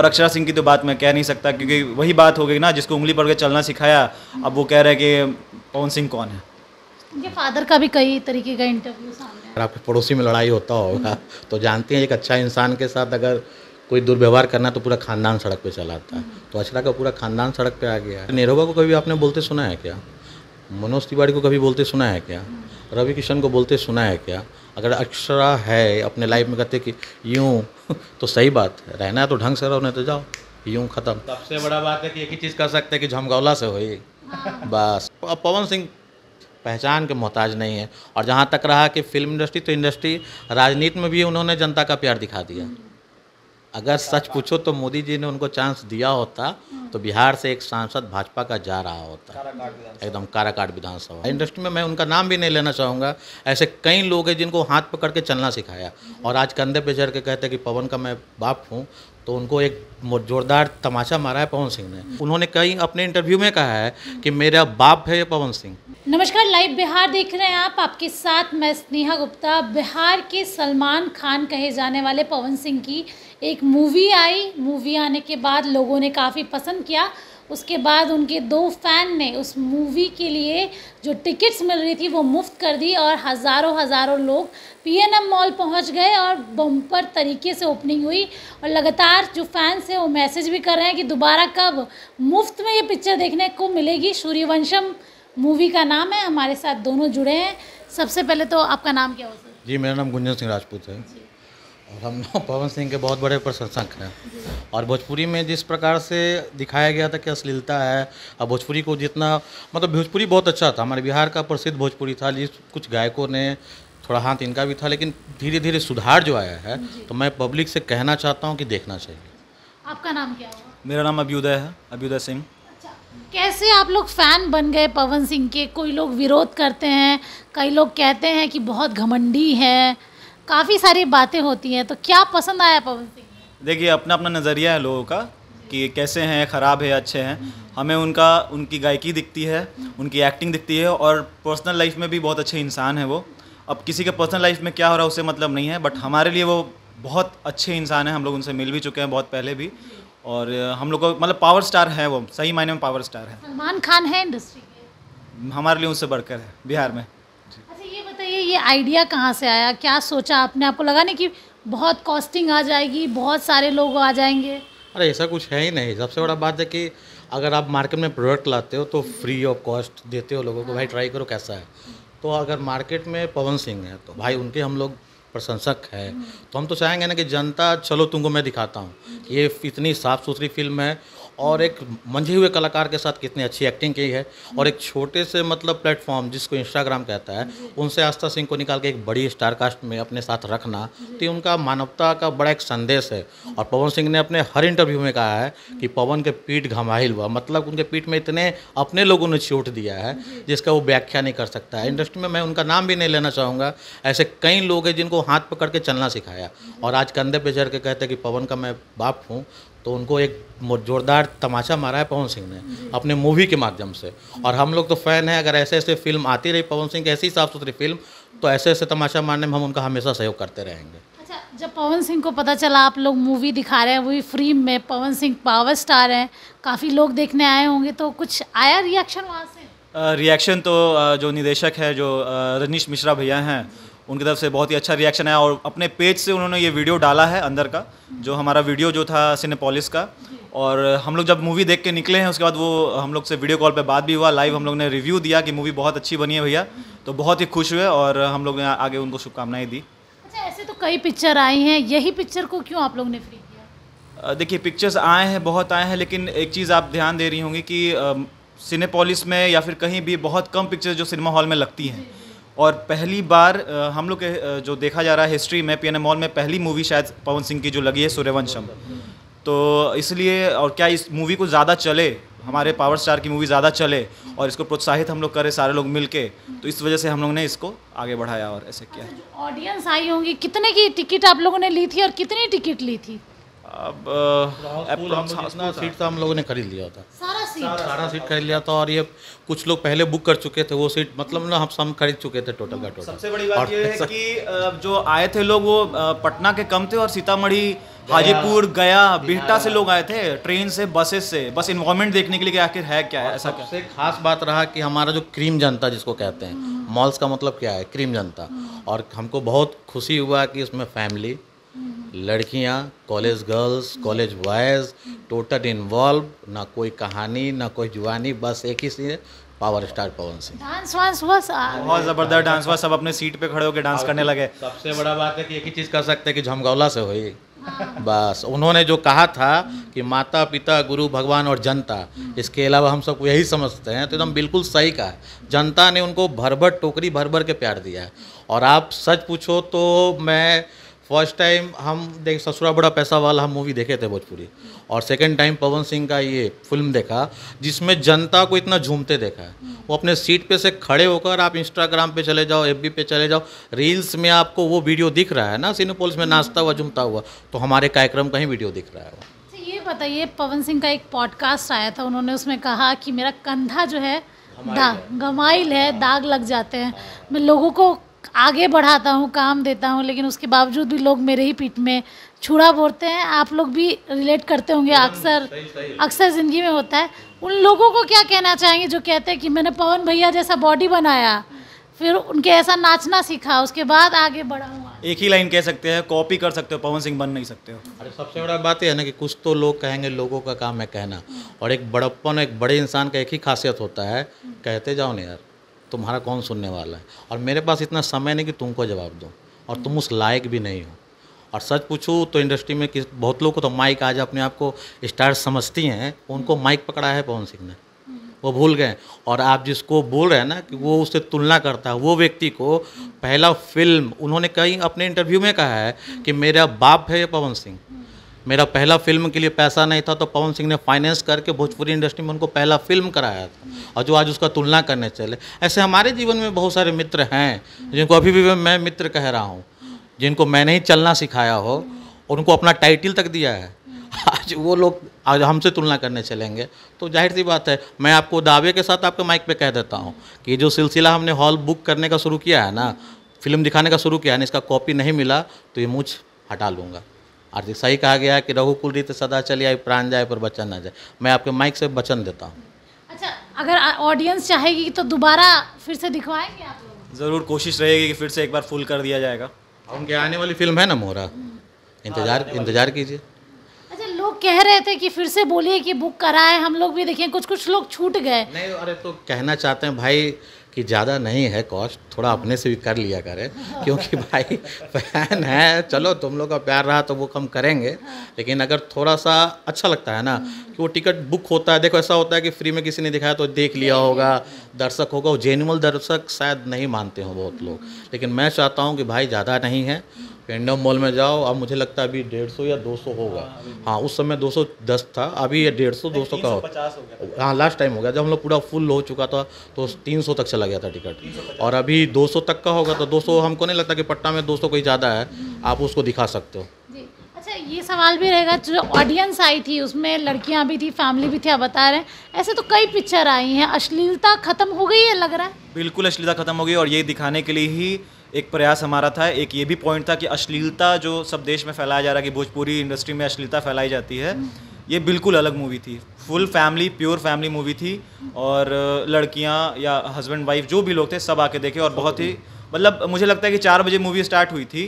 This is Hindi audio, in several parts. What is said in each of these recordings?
और अक्षरा सिंह की तो बात मैं कह नहीं सकता क्योंकि वही बात हो गई ना जिसको उंगली पड़ के चलना सिखाया अब वो कह रहे हैं कि पवन सिंह कौन है उनके फादर का भी कई तरीके का इंटरव्यू सामने आपके पड़ोसी में लड़ाई होता होगा तो जानते हैं एक अच्छा इंसान के साथ अगर कोई दुर्व्यवहार करना तो पूरा खानदान सड़क पर चलाता है तो अक्षरा का पूरा खानदान सड़क पर आ गया है निरोबा को कभी आपने बोलते सुना है क्या मनोज तिवारी को कभी बोलते सुना है क्या रवि किशन को बोलते सुना है क्या अगर अक्षरा है अपने लाइफ में कहते कि यूँ तो सही बात है रहना है तो ढंग से रहो नहीं तो जाओ यूँ खत्म सबसे बड़ा बात है कि एक ही चीज़ कर सकते हैं कि झमगौला से हो हाँ। बस अब पवन सिंह पहचान के मोहताज नहीं है और जहाँ तक रहा कि फिल्म इंडस्ट्री तो इंडस्ट्री राजनीति में भी उन्होंने जनता का प्यार दिखा दिया हम्म। अगर सच पूछो तो मोदी जी ने उनको चांस दिया होता तो बिहार से एक सांसद भाजपा का जा रहा होता है एकदम काराकाट विधानसभा हाँ। इंडस्ट्री में मैं उनका नाम भी नहीं लेना चाहूँगा ऐसे कई लोग हैं जिनको हाथ पकड़ के चलना सिखाया हम्म। और आज कंधे पे चढ़ के कहते हैं कि पवन का मैं बाप हूँ तो उनको एक जोरदार तमाशा मारा है पवन सिंह ने उन्होंने कई अपने इंटरव्यू में कहा है कि मेरा बाप है पवन सिंह नमस्कार लाइव बिहार देख रहे हैं आप आपके साथ मैं स्नेहा गुप्ता बिहार के सलमान खान कहे जाने वाले पवन सिंह की एक मूवी आई मूवी आने के बाद लोगों ने काफ़ी पसंद किया उसके बाद उनके दो फ़ैन ने उस मूवी के लिए जो टिकट्स मिल रही थी वो मुफ्त कर दी और हज़ारों हज़ारों लोग पीएनएम मॉल पहुंच गए और बम्पर तरीके से ओपनिंग हुई और लगातार जो फैंस हैं वो मैसेज भी कर रहे हैं कि दोबारा कब मुफ्त में ये पिक्चर देखने को मिलेगी सूर्यवंशम मूवी का नाम है हमारे साथ दोनों जुड़े हैं सबसे पहले तो आपका नाम क्या हो सर जी मेरा नाम गुंजन सिंह राजपूत है और हम पवन सिंह के बहुत बड़े प्रशंसक हैं और भोजपुरी में जिस प्रकार से दिखाया गया था कि अश्लीलता है और भोजपुरी को जितना मतलब भोजपुरी बहुत अच्छा था हमारे बिहार का प्रसिद्ध भोजपुरी था जिस कुछ गायकों ने थोड़ा हाथ इनका भी था लेकिन धीरे धीरे सुधार जो आया है तो मैं पब्लिक से कहना चाहता हूँ कि देखना चाहिए आपका नाम क्या हुआ मेरा नाम अभ्युदय है अभ्युदय सिंह अच्छा, कैसे आप लोग फ़ैन बन गए पवन सिंह के कोई लोग विरोध करते हैं कई लोग कहते हैं कि बहुत घमंडी है काफ़ी सारी बातें होती हैं तो क्या पसंद आया पवन सिंह देखिए अपना अपना नज़रिया है लोगों का कि कैसे हैं ख़राब है अच्छे हैं हमें उनका उनकी गायकी दिखती है उनकी एक्टिंग दिखती है और पर्सनल लाइफ में भी बहुत अच्छे इंसान हैं वो अब किसी के पर्सनल लाइफ में क्या हो रहा है उससे मतलब नहीं है बट हमारे लिए वो बहुत अच्छे इंसान हैं हम लोग उनसे मिल भी चुके हैं बहुत पहले भी और हम लोग को मतलब पावर स्टार हैं वो सही मायने में पावर स्टार है सलमान खान है इंडस्ट्री हमारे लिए उनसे बढ़कर है बिहार में ये ये आइडिया कहाँ से आया क्या सोचा आपने आपको लगा नहीं कि बहुत कॉस्टिंग आ जाएगी बहुत सारे लोग आ जाएंगे अरे ऐसा कुछ है ही नहीं सबसे बड़ा बात है कि अगर आप मार्केट में प्रोडक्ट लाते हो तो फ्री ऑफ कॉस्ट देते हो लोगों को भाई ट्राई करो कैसा है तो अगर मार्केट में पवन सिंह है तो भाई उनके हम लोग प्रशंसक है तो हम तो चाहेंगे ना कि जनता चलो तुमको मैं दिखाता हूँ ये इतनी साफ़ सुथरी फिल्म है और एक मंझे हुए कलाकार के साथ कितनी अच्छी एक्टिंग की है और एक छोटे से मतलब प्लेटफॉर्म जिसको इंस्टाग्राम कहता है उनसे आस्था सिंह को निकाल के एक बड़ी स्टार कास्ट में अपने साथ रखना तो उनका मानवता का बड़ा एक संदेश है और पवन सिंह ने अपने हर इंटरव्यू में कहा है कि पवन के पीठ घमाहिल हुआ मतलब उनके पीठ में इतने अपने लोगों ने छूट दिया है जिसका वो व्याख्या नहीं कर सकता है इंडस्ट्री में मैं उनका नाम भी नहीं लेना चाहूँगा ऐसे कई लोग हैं जिनको हाथ पकड़ के चलना सिखाया और आज कंधे पे चढ़ के कहते हैं कि पवन का मैं बाप हूँ तो उनको एक जोरदार तमाशा मारा है पवन सिंह ने अपने मूवी के माध्यम से और हम लोग तो फ़ैन हैं अगर ऐसे ऐसे फिल्म आती रही पवन सिंह की ऐसी साफ सुथरी फिल्म तो ऐसे ऐसे तमाशा मारने में हम उनका हमेशा सहयोग करते रहेंगे अच्छा जब पवन सिंह को पता चला आप लोग मूवी दिखा रहे हैं वही फ्री में पवन सिंह पावर स्टार हैं काफ़ी लोग देखने आए होंगे तो कुछ आया रिएक्शन वहाँ से रिएक्शन तो जो निदेशक है जो रजनीश मिश्रा भैया हैं उनकी तरफ से बहुत ही अच्छा रिएक्शन आया और अपने पेज से उन्होंने ये वीडियो डाला है अंदर का जो हमारा वीडियो जो था सिनेपोलिस का और हम लोग जब मूवी देख के निकले हैं उसके बाद वो हम लोग से वीडियो कॉल पे बात भी हुआ लाइव हम लोग ने रिव्यू दिया कि मूवी बहुत अच्छी बनी है भैया तो बहुत ही खुश हुए और हम लोग ने आगे उनको शुभकामनाएं दी अच्छा ऐसे तो कई पिक्चर आई हैं यही पिक्चर को क्यों आप लोग ने फ्री किया देखिए पिक्चर्स आए हैं बहुत आए हैं लेकिन एक चीज़ आप ध्यान दे रही होंगी कि सिनेपोलिस में या फिर कहीं भी बहुत कम पिक्चर्स जो सिनेमा हॉल में लगती हैं और पहली बार हम लोग जो देखा जा रहा है हिस्ट्री में पी मॉल में पहली मूवी शायद पवन सिंह की जो लगी है सूर्यवंशम तो इसलिए और क्या इस मूवी को ज़्यादा चले हमारे पावर स्टार की मूवी ज़्यादा चले और इसको प्रोत्साहित हम लोग करें सारे लोग मिलके तो इस वजह से हम लोग ने इसको आगे बढ़ाया और ऐसे किया ऑडियंस आई होंगी कितने की टिकट आप लोगों ने ली थी और कितनी टिकट ली थी अब सीट हम लोगों ने खरीद लिया था सारा सीट खरीद लिया था और ये कुछ लोग पहले बुक कर चुके थे वो सीट मतलब ना हम सब खरीद चुके थे टोटल का टोटल सबसे बड़ी बात ये है कि जो आए थे लोग वो पटना के कम थे और सीतामढ़ी हाजीपुर गया बिहटा से लोग आए थे ट्रेन से बसेस से बस इन्वायरमेंट देखने के लिए आखिर है क्या है ऐसा सबसे खास बात रहा कि हमारा जो क्रीम जनता जिसको कहते हैं मॉल्स हम्म। का मतलब क्या है क्रीम जनता और हमको बहुत खुशी हुआ कि उसमें फैमिली लड़कियाँ college girls college boys total involve ना कोई कहानी ना कोई जुबानी बस एक ही scene power star Pawan Singh dance वांस बस बहुत जबरदस्त डांस हुआ सब अपने सीट पे खड़े होकर डांस करने लगे सबसे बड़ा बात है कि एक ही चीज़ कर सकते हैं कि झमगौला से हुई हाँ। बस उन्होंने जो कहा था कि माता पिता गुरु भगवान और जनता इसके अलावा हम सबको यही समझते हैं तो एकदम बिल्कुल सही कहा जनता ने उनको भर भर टोकरी भर भर के प्यार दिया है और आप सच पूछो तो मैं फर्स्ट टाइम हम देख ससुरा बड़ा पैसा वाला हम मूवी देखे थे भोजपुरी और सेकंड टाइम पवन सिंह का ये फिल्म देखा जिसमें जनता को इतना झूमते देखा है वो अपने सीट पे से खड़े होकर आप इंस्टाग्राम पे चले जाओ एफ पे चले जाओ रील्स में आपको वो वीडियो दिख रहा है ना सिनेपोल्स में नाचता हुआ झूमता हुआ तो हमारे कार्यक्रम का ही वीडियो दिख रहा है अच्छा, ये बताइए पवन सिंह का एक पॉडकास्ट आया था उन्होंने उसमें कहा कि मेरा कंधा जो है दाग गमाइल है हाँ। दाग लग जाते हैं मैं लोगों को आगे बढ़ाता हूँ काम देता हूँ लेकिन उसके बावजूद भी लोग मेरे ही पीठ में छुड़ा बोलते हैं आप लोग भी रिलेट करते होंगे हाँ, अक्सर अक्सर ज़िंदगी में होता है उन लोगों को क्या कहना चाहेंगे जो कहते हैं कि मैंने पवन भैया जैसा बॉडी बनाया फिर उनके ऐसा नाचना सीखा उसके बाद आगे बढ़ा हुआ एक ही लाइन कह सकते हैं कॉपी कर सकते हो पवन सिंह बन नहीं सकते हो अरे सबसे बड़ा बात यह है ना कि कुछ तो लोग कहेंगे लोगों का काम है कहना और एक बड़प्पन एक बड़े इंसान का एक ही खासियत होता है कहते जाओ ना यार तुम्हारा कौन सुनने वाला है और मेरे पास इतना समय नहीं कि तुमको जवाब दूँ और तुम उस लायक भी नहीं हो और सच पूछूँ तो इंडस्ट्री में किस बहुत लोग को तो माइक आज अपने आप को स्टार समझती हैं उनको माइक पकड़ा है पवन सिंह ने वो भूल गए और आप जिसको बोल रहे हैं ना कि वो उससे तुलना करता है वो व्यक्ति को पहला फिल्म उन्होंने कहीं अपने इंटरव्यू में कहा है कि मेरा बाप है पवन सिंह मेरा पहला फिल्म के लिए पैसा नहीं था तो पवन सिंह ने फाइनेंस करके भोजपुरी इंडस्ट्री में उनको पहला फिल्म कराया था और जो आज उसका तुलना करने चले ऐसे हमारे जीवन में बहुत सारे मित्र हैं जिनको अभी भी मैं मित्र कह रहा हूँ जिनको मैंने ही चलना सिखाया हो उनको अपना टाइटल तक दिया है आज वो लोग आज हमसे तुलना करने चलेंगे तो जाहिर सी बात है मैं आपको दावे के साथ आपके माइक पे कह देता हूँ कि जो सिलसिला हमने हॉल बुक करने का शुरू किया है ना फिल्म दिखाने का शुरू किया है ना इसका कॉपी नहीं मिला तो ये मुझ हटा लूँगा और सही कहा गया है कि रहु कुल रीत सदा चली आई प्राण जाए पर बचन ना जाए मैं आपके माइक से वचन देता हूँ अच्छा अगर ऑडियंस चाहेगी तो दोबारा फिर से दिखवाएंगे आप लोग ज़रूर कोशिश रहेगी कि फिर से एक बार फुल कर दिया जाएगा उनके आने वाली फिल्म है ना मोहरा हम्म। इंतजार इंतजार कीजिए अच्छा लोग कह रहे थे कि फिर से बोलिए कि बुक कराए हम लोग भी देखें कुछ कुछ लोग छूट गए नहीं अरे तो कहना चाहते हैं भाई कि ज़्यादा नहीं है कॉस्ट थोड़ा अपने से भी कर लिया करें क्योंकि भाई फैन है चलो तुम लोग का प्यार रहा तो वो कम करेंगे लेकिन अगर थोड़ा सा अच्छा लगता है ना कि वो टिकट बुक होता है देखो ऐसा होता है कि फ्री में किसी ने दिखाया तो देख लिया होगा दर्शक होगा वो जेनुअल दर्शक शायद नहीं मानते हो बहुत लोग लेकिन मैं चाहता हूँ कि भाई ज़्यादा नहीं है पेंडम मॉल में जाओ अब मुझे लगता है अभी डेढ़ सौ या दो सौ हाँ, होगा हाँ उस समय दो सौ दस था अभी ये डेढ़ सौ दो सौ का हो गया हाँ लास्ट टाइम हो गया जब हम लोग पूरा फुल हो चुका था तो तीन सौ तक चला गया था टिकट और अभी दो सौ तक का होगा तो दो सौ हमको नहीं लगता कि पटना में दो सौ कोई ज़्यादा है आप उसको दिखा सकते हो अच्छा ये सवाल भी रहेगा जो ऑडियंस आई थी उसमें लड़कियां भी थी फैमिली भी थी आप बता रहे हैं ऐसे तो कई पिक्चर आई हैं अश्लीलता खत्म हो गई है लग रहा है बिल्कुल अश्लीलता खत्म हो गई और ये दिखाने के लिए ही एक प्रयास हमारा था एक ये भी पॉइंट था कि अश्लीलता जो सब देश में फैलाया जा रहा है कि भोजपुरी इंडस्ट्री में अश्लीलता फैलाई जाती है ये बिल्कुल अलग मूवी थी full family pure family movie थी और लड़कियाँ या हस्बैंड वाइफ जो भी लोग थे सब आके देखे और बहुत ही मतलब मुझे लगता है कि चार बजे मूवी स्टार्ट हुई थी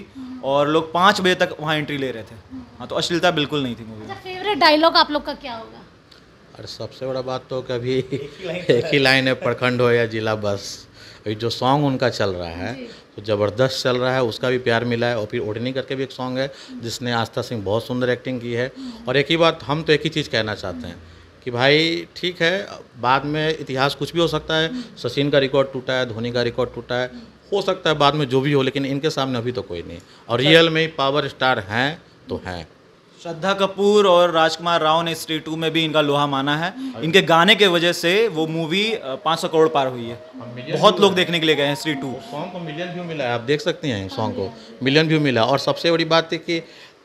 और लोग पाँच बजे तक वहाँ एंट्री ले रहे थे हाँ तो अश्लीलता बिल्कुल नहीं थी मूवी फेवरेट डायलॉग आप लोग का क्या होगा और सबसे बड़ा बात तो कभी एक ही लाइन है प्रखंड हो या जिला बस अभी जो सॉन्ग उनका चल रहा है तो ज़बरदस्त चल रहा है उसका भी प्यार मिला है और फिर ओढ़नी करके भी एक सॉन्ग है हम्म। जिसने आस्था सिंह बहुत सुंदर एक्टिंग की है हम्म। और एक ही बात हम तो एक ही चीज़ कहना चाहते हैं कि भाई ठीक है बाद में इतिहास कुछ भी हो सकता है हम्म। सचिन का रिकॉर्ड टूटा है धोनी का रिकॉर्ड टूटा है हो सकता है बाद में जो भी हो लेकिन इनके सामने अभी तो कोई नहीं और रियल में पावर स्टार हैं तो हैं श्रद्धा कपूर और राजकुमार राव ने स्त्री टू में भी इनका लोहा माना है इनके गाने के वजह से वो मूवी पाँच सौ करोड़ पार हुई है बहुत लोग देखने के लिए गए हैं स्त्री टू सॉन्ग को मिलियन व्यू मिला है आप देख सकते हैं सॉन्ग को मिलियन व्यू मिला और सबसे बड़ी बात है कि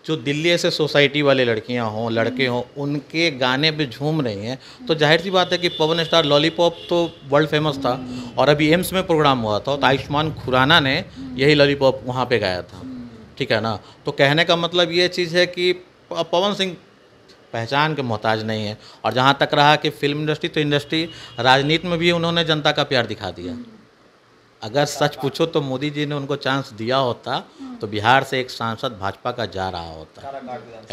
जो दिल्ली ऐसे सोसाइटी वाले लड़कियां हों लड़के हों उनके गाने पे झूम रही हैं तो जाहिर सी बात है कि पवन स्टार लॉलीपॉप तो वर्ल्ड फेमस था और अभी एम्स में प्रोग्राम हुआ था तो आयुष्मान खुराना ने यही लॉलीपॉप वहाँ पे गाया था ठीक है ना तो कहने का मतलब ये चीज़ है कि अब पवन सिंह पहचान के मोहताज नहीं है और जहाँ तक रहा कि फिल्म इंडस्ट्री तो इंडस्ट्री राजनीति में भी उन्होंने जनता का प्यार दिखा दिया अगर सच पूछो तो मोदी जी ने उनको चांस दिया होता तो बिहार से एक सांसद भाजपा का जा रहा होता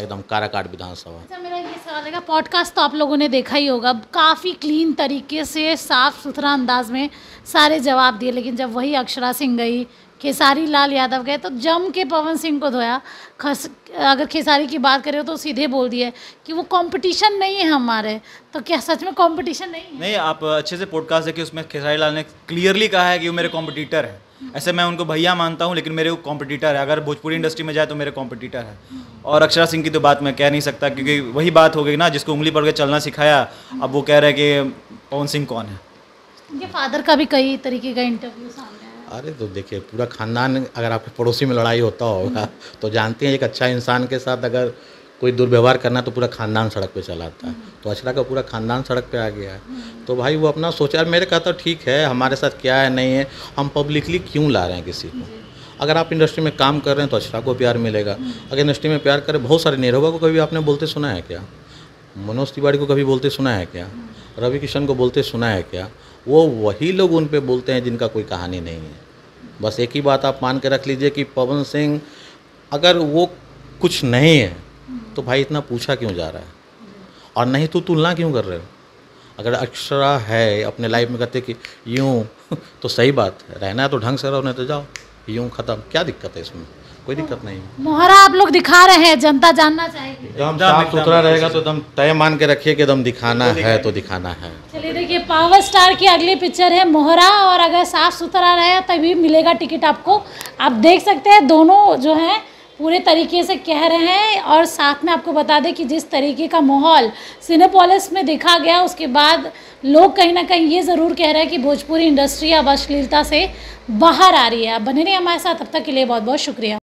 एकदम काराकाट विधानसभा पॉडकास्ट अच्छा, तो आप लोगों ने देखा ही होगा काफ़ी क्लीन तरीके से साफ सुथरा अंदाज में सारे जवाब दिए लेकिन जब वही अक्षरा सिंह गई खेसारी लाल यादव गए तो जम के पवन सिंह को धोया खस अगर खेसारी की बात करें तो सीधे बोल दिया कि वो कंपटीशन नहीं है हमारे तो क्या सच में कंपटीशन नहीं है? नहीं आप अच्छे से पॉडकास्ट देखिए उसमें खेसारी लाल ने क्लियरली कहा है कि वो मेरे कॉम्पिटिटर है ऐसे मैं उनको भैया मानता हूँ लेकिन मेरे वो कॉम्पिटिटर है अगर भोजपुरी इंडस्ट्री में जाए तो मेरे कॉम्पिटिटर है और अक्षरा सिंह की तो बात मैं कह नहीं सकता क्योंकि वही बात हो गई ना जिसको उंगली पड़ के चलना सिखाया अब वो कह रहे हैं कि पवन सिंह कौन है उनके फादर का भी कई तरीके का इंटरव्यू सामने अरे तो देखिए पूरा खानदान अगर आपके पड़ोसी में लड़ाई होता होगा तो जानते हैं एक अच्छा इंसान के साथ अगर कोई दुर्व्यवहार करना तो पूरा खानदान सड़क पे चला आता है हम्म। तो अचरा का पूरा खानदान सड़क पे आ गया है तो भाई वो अपना सोचा मेरे कहा तो ठीक है हमारे साथ क्या है नहीं है हम पब्लिकली क्यों ला रहे हैं किसी को अगर आप इंडस्ट्री में काम कर रहे हैं तो अचरा को प्यार मिलेगा हम्म। अगर इंडस्ट्री में प्यार करें बहुत सारे निरहुआ को कभी आपने बोलते सुना है क्या मनोज तिवारी को कभी बोलते सुना है क्या हम्म। रवि किशन को बोलते सुना है क्या वो वही लोग उन पर बोलते हैं जिनका कोई कहानी नहीं है बस एक ही बात आप मान के रख लीजिए कि पवन सिंह अगर वो कुछ नहीं है तो भाई इतना पूछा क्यों जा रहा है और नहीं तो तुलना क्यों कर रहे हो अगर अक्षरा है अपने लाइफ में कहते कि यूँ तो सही बात है रहना है तो ढंग से रहो नहीं तो जाओ यूँ ख़त्म क्या दिक्कत है इसमें कोई दिक्कत नहीं मोहरा आप लोग दिखा रहे हैं जनता जानना चाहेगी साफ सुथरा रहेगा तो एकदम तय मान के रखिए कि एकदम तो दिखाना है तो दिखाना है चलिए देखिए पावर स्टार की अगली पिक्चर है मोहरा और अगर साफ सुथरा रहे तभी मिलेगा टिकट आपको आप देख सकते हैं दोनों जो हैं पूरे तरीके से कह रहे हैं और साथ में आपको बता दें कि जिस तरीके का माहौल सिनेपोलिस में देखा गया उसके बाद लोग कहीं ना कहीं ये ज़रूर कह रहे हैं कि भोजपुरी इंडस्ट्री अब अश्लीलता से बाहर आ रही है आप बने रहिए हमारे साथ तब तक के लिए बहुत बहुत शुक्रिया